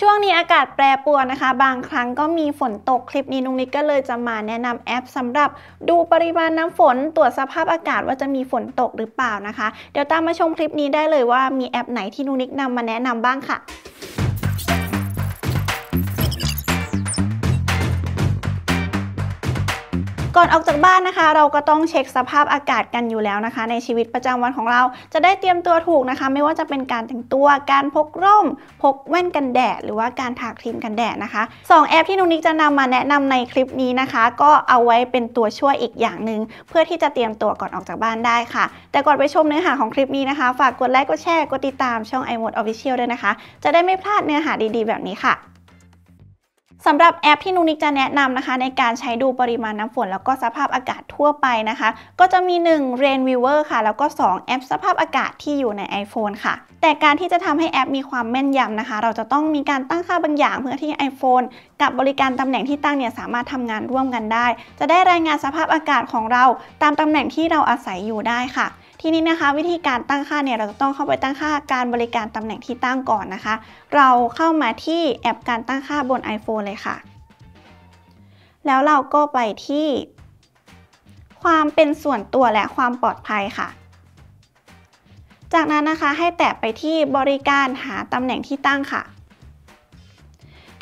ช่วงนี้อากาศแปรปรวนนะคะ บางครั้งก็มีฝนตกคลิปนี้นุงนิกก็เลยจะมาแนะนำแอปสำหรับ ดูปริมาณน้ำฝนตรวจสภาพอากาศว่าจะมีฝนตกหรือเปล่านะคะ เดี๋ยวตามมาชมคลิปนี้ได้เลยว่ามีแอปไหนที่นุงนิกนามาแนะนำบ้างค่ะก่อนออกจากบ้านนะคะ เราก็ต้องเช็คสภาพอากาศกันอยู่แล้วนะคะ ในชีวิตประจำวันของเราจะได้เตรียมตัวถูกนะคะ ไม่ว่าจะเป็นการแต่งตัวการพกร่มพกแว่นกันแดด หรือว่าการทาครีมกันแดดนะคะ 2 แอปที่นุนิกจะนำมาแนะนำในคลิปนี้นะคะ ก็เอาไว้เป็นตัวช่วยอีกอย่างหนึ่งเพื่อที่จะเตรียมตัวก่อนออกจากบ้านได้ค่ะ แต่ก่อนไปชมเนื้อหาของคลิปนี้นะคะ ฝากกดไลค์กดแชร์กดติดตามช่อง i m o d อ Official ด้วยนะคะ จะได้ไม่พลาดเนื้อหาดี ๆ แบบนี้ค่ะสำหรับแอปที่นุนิกจะแนะนำนะคะ ในการใช้ดูปริมาณน้ำฝนแล้วก็สภาพอากาศทั่วไปนะคะ ก็จะมี 1 Rain Viewer ค่ะ แล้วก็ 2 แอปสภาพอากาศที่อยู่ใน iPhone ค่ะ แต่การที่จะทำให้แอปมีความแม่นยำนะคะ เราจะต้องมีการตั้งค่าบางอย่างเพื่อที่ iPhone กับบริการตำแหน่งที่ตั้งเนี่ยสามารถทำงานร่วมกันได้ จะได้รายงานสภาพอากาศของเราตามตำแหน่งที่เราอาศัยอยู่ได้ค่ะทีนี้นะคะวิธีการตั้งค่าเนี่ยเราจะต้องเข้าไปตั้งค่าการบริการตำแหน่งที่ตั้งก่อนนะคะ เราเข้ามาที่แอปการตั้งค่าบน iPhone เลยค่ะ แล้วเราก็ไปที่ ความเป็นส่วนตัวและความปลอดภัยค่ะ จากนั้นนะคะให้แตะไปที่บริการหาตำแหน่งที่ตั้งค่ะ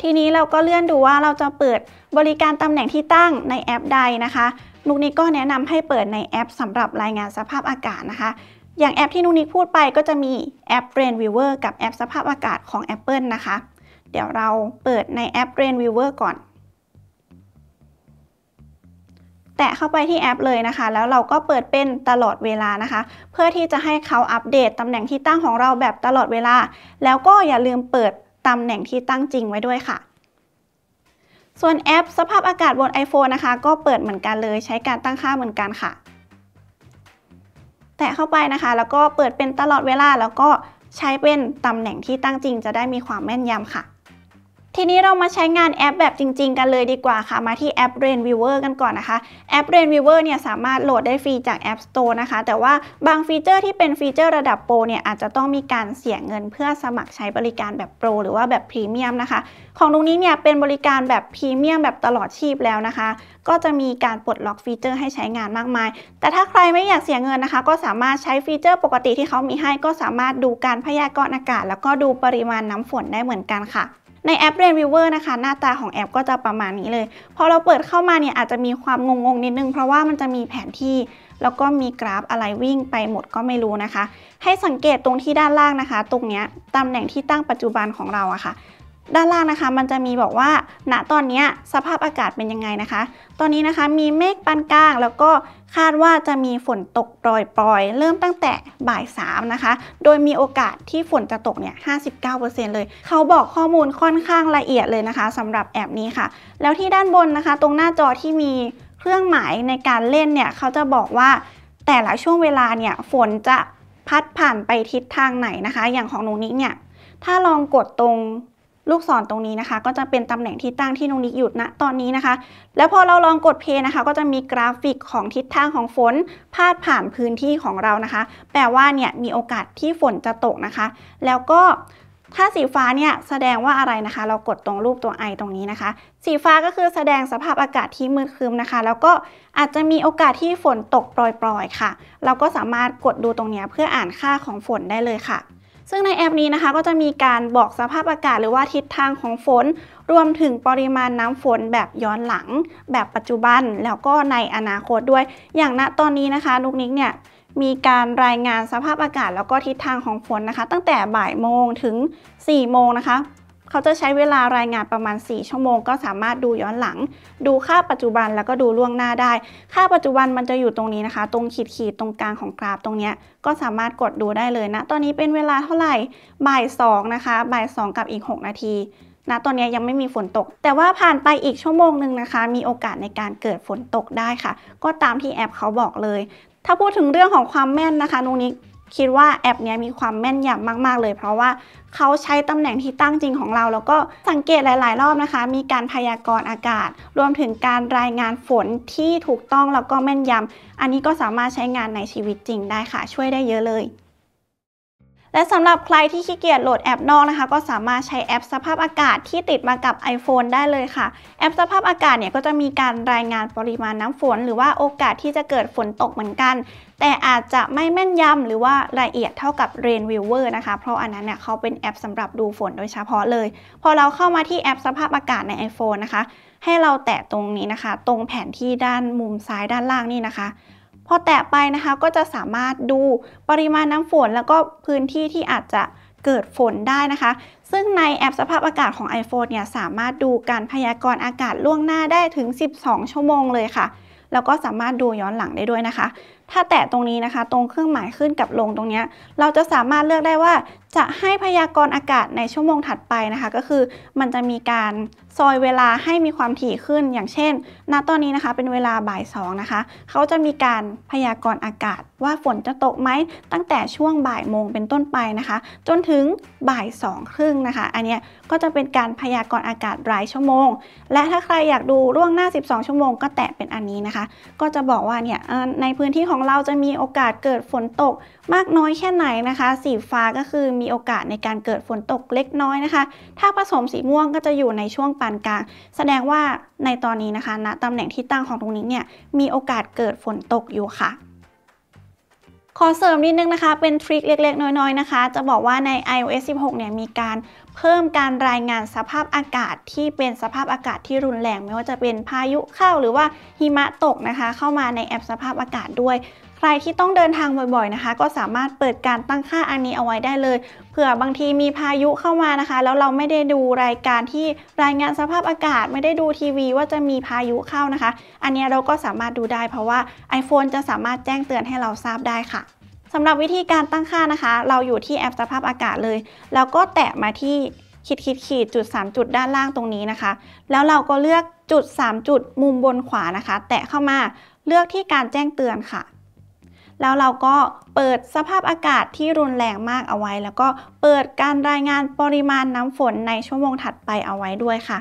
ทีนี้เราก็เลื่อนดูว่าเราจะเปิดบริการตำแหน่งที่ตั้งในแอปใดนะคะนุกนิกก็แนะนำให้เปิดในแอปสำหรับรายงานสภาพอากาศนะคะ อย่างแอปที่นุกนิกพูดไปก็จะมีแอป Rain Viewer กับแอปสภาพอากาศของ Apple นะคะเดี๋ยวเราเปิดในแอป Rain Viewer ก่อน แตะเข้าไปที่แอปเลยนะคะ แล้วเราก็เปิดเป็นตลอดเวลานะคะ เพื่อที่จะให้เขาอัปเดตตำแหน่งที่ตั้งของเราแบบตลอดเวลา แล้วก็อย่าลืมเปิดตำแหน่งที่ตั้งจริงไว้ด้วยค่ะส่วนแอปสภาพอากาศบน iPhone นะคะ ก็เปิดเหมือนกันเลย ใช้การตั้งค่าเหมือนกันค่ะ แตะเข้าไปนะคะ แล้วก็เปิดเป็นตลอดเวลา แล้วก็ใช้เป็นตำแหน่งที่ตั้งจริงจะได้มีความแม่นยำค่ะทีนี้เรามาใช้งานแอปแบบจริงๆ กันเลยดีกว่าค่ะ มาที่แอป r a i n v i e w e r กันก่อนนะคะ แอป r a i n v i e w e r เนี่ยสามารถโหลดได้ฟรีจาก App Store นะคะ แต่ว่าบางฟีเจอร์ที่เป็นฟีเจอร์ระดับโปรเนี่ย อาจจะต้องมีการเสียเงินเพื่อสมัครใช้บริการแบบโปรหรือว่าแบบพรีเมียมนะคะ ของตรงนี้เนี่ยเป็นบริการแบบพรีเมียมแบบตลอดชีพแล้วนะคะ ก็จะมีการปลดล็อกฟีเจอร์ให้ใช้งานมากมาย แต่ถ้าใครไม่อยากเสียเงินนะคะ ก็สามารถใช้ฟีเจอร์ปกติที่เขามีให้ ก็สามารถดูการพยากรณ์อากาศ แล้วก็ดูปริมาณน้ำฝนได้เหมือนกันค่ะในแอป Rainweaver นะคะ หน้าตาของแอปก็จะประมาณนี้เลยพอเราเปิดเข้ามาเนี่ย อาจจะมีความงงๆนิดนึง เพราะว่ามันจะมีแผนที่ แล้วก็มีกราฟอะไรวิ่งไปหมดก็ไม่รู้นะคะ ให้สังเกตตรงที่ด้านล่างนะคะ ตรงเนี้ย ตำแหน่งที่ตั้งปัจจุบันของเราอะคะ่ะด้านล่างนะคะมันจะมีบอกว่าณตอนนี้สภาพอากาศเป็นยังไงนะคะ ตอนนี้นะคะมีเมฆปานกลาง แล้วก็คาดว่าจะมีฝนตกปล่อยเริ่มตั้งแต่บ่าย3นะคะโดยมีโอกาสที่ฝนจะตกเนี่ย59%เลย เขาบอกข้อมูลค่อนข้างละเอียดเลยนะคะสำหรับแอปนี้ค่ะ แล้วที่ด้านบนนะคะ ตรงหน้าจอที่มีเครื่องหมายในการเล่นเนี่ย เขาจะบอกว่า แต่ละช่วงเวลาเนี่ย ฝนจะพัดผ่านไปทิศทางไหนนะคะ อย่างของหนูนิกเนี่ยถ้าลองกดตรงลูกศรตรงนี้นะคะก็จะเป็นตำแหน่งที่ตั้งที่น้องนิกหยุดณตอนนี้นะคะ แล้วพอเราลองกดเพย์นะคะ ก็จะมีกราฟิกของทิศทางของฝนพาดผ่านพื้นที่ของเรานะคะ แปลว่าเนี่ยมีโอกาสที่ฝนจะตกนะคะ แล้วก็ ถ้าสีฟ้าเนี่ยแสดงว่าอะไรนะคะ เรากดตรงรูปตัวไอตรงนี้นะคะ สีฟ้าก็คือแสดงสภาพอากาศที่มืดครึมนะคะ แล้วก็อาจจะมีโอกาสที่ฝนตกปล่อยๆค่ะ เราก็สามารถกดดูตรงนี้เพื่ออ่านค่าของฝนได้เลยค่ะซึ่งในแอปนี้นะคะก็จะมีการบอกสภาพอากาศ หรือว่าทิศทางของฝนรวมถึงปริมาณน้ำฝน แบบย้อนหลัง แบบปัจจุบันแล้วก็ในอนาคตด้วยอย่างณตอนนี้นะคะ นุกนิกเนี่ยมีการรายงานสภาพอากาศแล้วก็ทิศทางของฝนนะคะ ตั้งแต่บ่ายโมงถึง 4 โมงนะคะเขาจะใช้เวลารายงานประมาณ 4 ชั่วโมงก็สามารถดูย้อนหลัง ดูค่าปัจจุบันแล้วก็ดูล่วงหน้าได้ ค่าปัจจุบันมันจะอยู่ตรงนี้นะคะ ตรงขีดขีดตรงกลางของกราฟตรงนี้ก็สามารถกดดูได้เลยนะ ตอนนี้เป็นเวลาเท่าไหร่บ่าย2นะคะบ่าย 2กับอีก 6 นาทีนะตอนนี้ยังไม่มีฝนตก แต่ว่าผ่านไปอีกชั่วโมงหนึ่งนะคะ มีโอกาสในการเกิดฝนตกได้ค่ะ ก็ตามที่แอปเขาบอกเลย ถ้าพูดถึงเรื่องของความแม่นนะคะนุ้งนิกคิดว่าแอปนี้มีความแม่นยำมาก ๆ เลยเพราะว่า เขาใช้ตำแหน่งที่ตั้งจริงของเราแล้วก็สังเกตหลาย ๆ รอบนะคะ มีการพยากรณ์อากาศ รวมถึงการรายงานฝนที่ถูกต้องแล้วก็แม่นยำอันนี้ก็สามารถใช้งานในชีวิตจริงได้ค่ะ ช่วยได้เยอะเลยและสำหรับใครที่ขี้เกียจโหลดแอปนอกนะคะ ก็สามารถใช้แอปสภาพอากาศที่ติดมากับ iPhone ได้เลยค่ะ แอปสภาพอากาศเนี่ยก็จะมีการรายงานปริมาณน้ำฝน หรือว่าโอกาสที่จะเกิดฝนตกเหมือนกัน แต่อาจจะไม่แม่นยำหรือว่าละเอียดเท่ากับ Rainviewer นะคะเพราะอันนั้นเนี่ยเขาเป็นแอปสำหรับดูฝนโดยเฉพาะเลยพอเราเข้ามาที่แอปสภาพอากาศใน iPhone นะคะ ให้เราแตะตรงนี้นะคะ ตรงแผนที่ด้านมุมซ้ายด้านล่างนี่นะคะพอแตะไปนะคะก็จะสามารถดูปริมาณน้ำฝนแล้วก็พื้นที่ที่อาจจะเกิดฝนได้นะคะ ซึ่งในแอปสภาพอากาศของ iPhone เนี่ยสามารถดูการพยากรณ์อากาศล่วงหน้าได้ถึง 12 ชั่วโมงเลยค่ะ แล้วก็สามารถดูย้อนหลังได้ด้วยนะคะ ถ้าแตะตรงนี้นะคะ ตรงเครื่องหมายขึ้นกับลงตรงนี้ เราจะสามารถเลือกได้ว่าจะให้พยากรณ์อากาศในชั่วโมงถัดไปนะคะ ก็คือมันจะมีการซอยเวลาให้มีความถี่ขึ้นอย่างเช่นณตอนนี้นะคะ เป็นเวลาบ่ายสองนะคะเขาจะมีการพยากรณ์อากาศว่าฝนจะตกไหมตั้งแต่ช่วงบ่ายโมงเป็นต้นไปนะคะ จนถึงบ่ายสองครึ่งนะคะ อันนี้ก็จะเป็นการพยากรณ์อากาศรายชั่วโมง และถ้าใครอยากดูล่วงหน้า 12 ชั่วโมงก็แตะเป็นอันนี้นะคะ ก็จะบอกว่าเนี่ยในพื้นที่ของเราจะมีโอกาสเกิดฝนตก มากน้อยแค่ไหนนะคะสีฟ้าก็คือมีมีโอกาสในการเกิดฝนตกเล็กน้อยนะคะ ถ้าผสมสีม่วงก็จะอยู่ในช่วงปานกลาง แสดงว่าในตอนนี้นะคะณนะตำแหน่งที่ตั้งของตรงนี้เนี่ย มีโอกาสเกิดฝนตกอยู่ค่ะ ขอเสริมนิดนึงนะคะ เป็นทริคเล็ก ๆ น้อยๆนะคะ จะบอกว่าใน iOS 16 เนี่ย มีการเพิ่มการรายงานสภาพอากาศที่เป็นสภาพอากาศที่รุนแรงไม่ว่าจะเป็นพายุเข้าหรือว่าหิมะตกนะคะ เข้ามาในแอปสภาพอากาศด้วยใครที่ต้องเดินทางบ่อยๆนะคะ ก็สามารถเปิดการตั้งค่าอันนี้เอาไว้ได้เลยเผื่อบางทีมีพายุเข้ามานะคะ แล้วเราไม่ได้ดูรายการที่รายงานสภาพอากาศไม่ได้ดูทีวี ว่าจะมีพายุเข้านะคะ อันนี้เราก็สามารถดูได้เพราะว่า iPhone จะสามารถแจ้งเตือนให้เราทราบได้ค่ะสำหรับวิธีการตั้งค่านะคะ เราอยู่ที่แอปสภาพอากาศเลยแล้วก็แตะมาที่ขีดขีดขีดจุด 3 จุดด้านล่างตรงนี้นะคะ แล้วเราก็เลือกจุด 3 จุดมุมบนขวานะคะ แตะเข้ามาเลือกที่การแจ้งเตือนค่ะแล้วเราก็เปิดสภาพอากาศที่รุนแรงมากเอาไว้ แล้วก็เปิดการรายงานปริมาณน้ำฝนในชั่วโมงถัดไปเอาไว้ด้วยค่ะ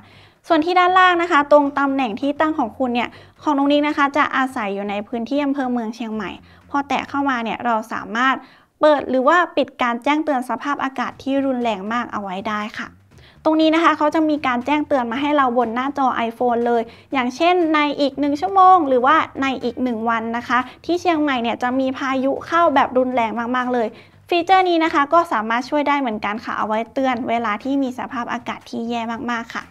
ส่วนที่ด้านล่างนะคะ ตรงตำแหน่งที่ตั้งของคุณเนี่ยของตรงนี้นะคะ จะอาศัยอยู่ในพื้นที่อำเภอเมืองเชียงใหม่พอแตะเข้ามาเนี่ยเราสามารถเปิดหรือว่าปิดการแจ้งเตือนสภาพอากาศที่รุนแรงมากเอาไว้ได้ค่ะตรงนี้นะคะเขาจะมีการแจ้งเตือนมาให้เราบนหน้าจอ iPhone เลย อย่างเช่นในอีก 1 ชั่วโมงหรือว่าในอีก 1 วันนะคะ ที่เชียงใหม่เนี่ยจะมีพายุเข้าแบบรุนแรงมาก ๆ เลย ฟีเจอร์นี้นะคะก็สามารถช่วยได้เหมือนกันค่ะ เอาไว้เตือนเวลาที่มีสภาพอากาศที่แย่มาก ๆค่ะ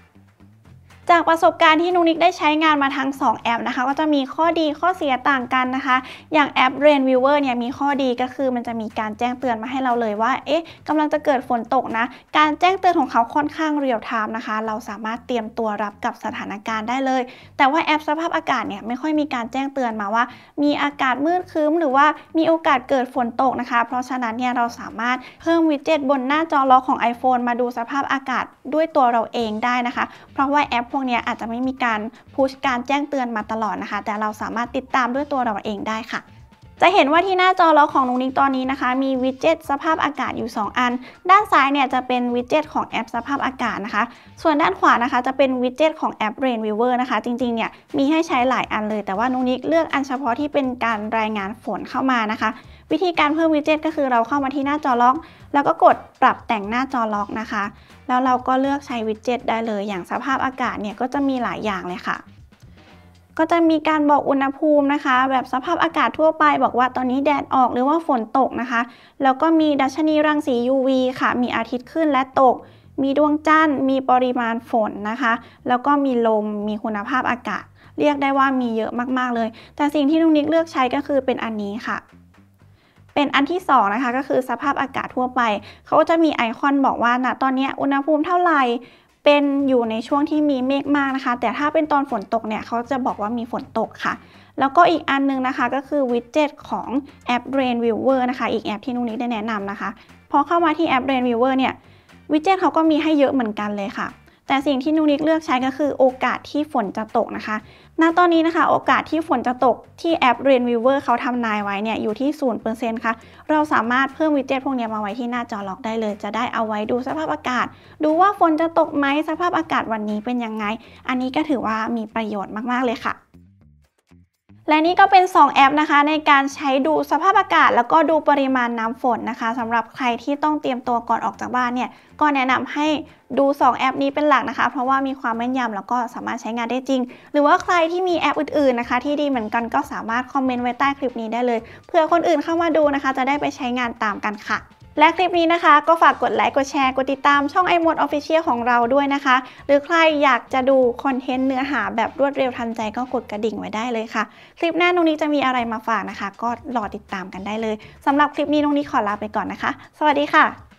จากประสบการณ์ที่นุกนิกได้ใช้งานมาทั้ง2 แอปนะคะก็จะมีข้อดีข้อเสียต่างกันนะคะ อย่างแอป Rain Viewer เนี่ยมีข้อดีก็คือมันจะมีการแจ้งเตือนมาให้เราเลยว่าเอ๊ะกำลังจะเกิดฝนตกนะ การแจ้งเตือนของเขาค่อนข้างเรียลไทม์นะคะเราสามารถเตรียมตัวรับกับสถานการณ์ได้เลย แต่ว่าแอปสภาพอากาศเนี่ยไม่ค่อยมีการแจ้งเตือนมาว่า มีอากาศมืดครึ้มหรือว่ามีโอกาสเกิดฝนตกนะคะ เพราะฉะนั้นเนี่ยเราสามารถเพิ่มวิดเจ็ตบนหน้าจอล็อกของ iPhone มาดูสภาพอากาศด้วยตัวเราเองได้นะคะ เพราะว่าแอปพวกนี้อาจจะไม่มีการพุชการแจ้งเตือนมาตลอดนะคะ แต่เราสามารถติดตามด้วยตัวเราเองได้ค่ะ จะเห็นว่าที่หน้าจอเราของนุงนิกตอนนี้นะคะ มีวิดเจ็ตสภาพอากาศอยู่ 2 อัน ด้านซ้ายเนี่ยจะเป็นวิดเจ็ตของแอป สภาพอากาศนะคะ ส่วนด้านขวานะคะจะเป็นวิดเจ็ตของแอป Rain Weaver นะคะ จริง ๆ เนี่ยมีให้ใช้หลายอันเลย แต่ว่านุงนิกเลือกอันเฉพาะที่เป็นการรายงานฝนเข้ามานะคะวิธีการเพิ่มวิดเจ็ตก็คือเราเข้ามาที่หน้าจอล็อก แล้วก็กดปรับแต่งหน้าจอล็อกนะคะ แล้วเราก็เลือกใช้วิดเจ็ตได้เลย อย่างสภาพอากาศเนี่ยก็จะมีหลายอย่างเลยค่ะ ก็จะมีการบอกอุณหภูมินะคะ แบบสภาพอากาศทั่วไป บอกว่าตอนนี้แดดออกหรือว่าฝนตกนะคะแล้วก็มีดัชนีรังสี UV ค่ะ มีอาทิตย์ขึ้นและตก มีดวงจันทร์มีปริมาณฝนนะคะ แล้วก็มีลมมีคุณภาพอากาศ เรียกได้ว่ามีเยอะมากๆเลย แต่สิ่งที่นุงนิกเลือกใช้ก็คือเป็นอันนี้ค่ะเป็นอันที่ 2 นะคะ ก็คือสภาพอากาศทั่วไป เขาก็จะมีไอคอนบอกว่าณนะตอนนี้อุณหภูมิเท่าไหร่ เป็นอยู่ในช่วงที่มีเมฆมากนะคะ แต่ถ้าเป็นตอนฝนตกเนี่ยเขาจะบอกว่ามีฝนตกค่ะ แล้วก็อีกอันนึงนะคะก็คือวิดเจ็ตของแอป Rain Viewer นะคะ อีกแอปที่นุ้นนี้ได้แนะนำนะคะพอเข้ามาที่แอป Rain Viewer เนี่ยวิดเจ็ตเขาก็มีให้เยอะเหมือนกันเลยค่ะ แต่สิ่งที่นุ้นิกเลือกใช้ก็คือโอกาสที่ฝนจะตกนะคะณตอนนี้นะคะ โอกาสที่ฝนจะตกที่แอป r a i n ิ e วอ e r เขาทำนายไว้เนี่ย อยู่ที่ 0%ค่ะ เราสามารถเพิ่มวิดเจ็ตพวกนี้มาไว้ที่หน้าจอล็อกได้เลย จะได้เอาไว้ดูสภาพอากาศ ดูว่าฝนจะตกไหมสภาพอากาศวันนี้เป็นยังไง อันนี้ก็ถือว่ามีประโยชน์มาก ๆ เลยค่ะและนี่ก็เป็น2แอปนะคะในการใช้ดูสภาพอากาศแล้วก็ดูปริมาณน้ำฝนนะคะสำหรับใครที่ต้องเตรียมตัวก่อนออกจากบ้านเนี่ยก็แนะนำให้ดู 2 แอปนี้เป็นหลักนะคะ เพราะว่ามีความแม่นยำแล้วก็สามารถใช้งานได้จริง หรือว่าใครที่มีแอปอื่น ๆนะคะ ที่ดีเหมือนกันก็สามารถคอมเมนต์ไว้ใต้คลิปนี้ได้เลยเผื่อคนอื่นเข้ามาดูนะคะ จะได้ไปใช้งานตามกันค่ะและคลิปนี้นะคะก็ฝากกดไลค์ กดแชร์ กดติดตามช่องไอมดออฟฟิเชียลของเราด้วยนะคะ หรือใครอยากจะดูคอนเทนต์เนื้อหาแบบรวดเร็วทันใจก็กดกระดิ่งไว้ได้เลยค่ะ คลิปหน้าตรงนี้จะมีอะไรมาฝากนะคะ ก็รอติดตามกันได้เลยสำหรับคลิปนี้ตรงนี้ขอลาไปก่อนนะคะ สวัสดีค่ะ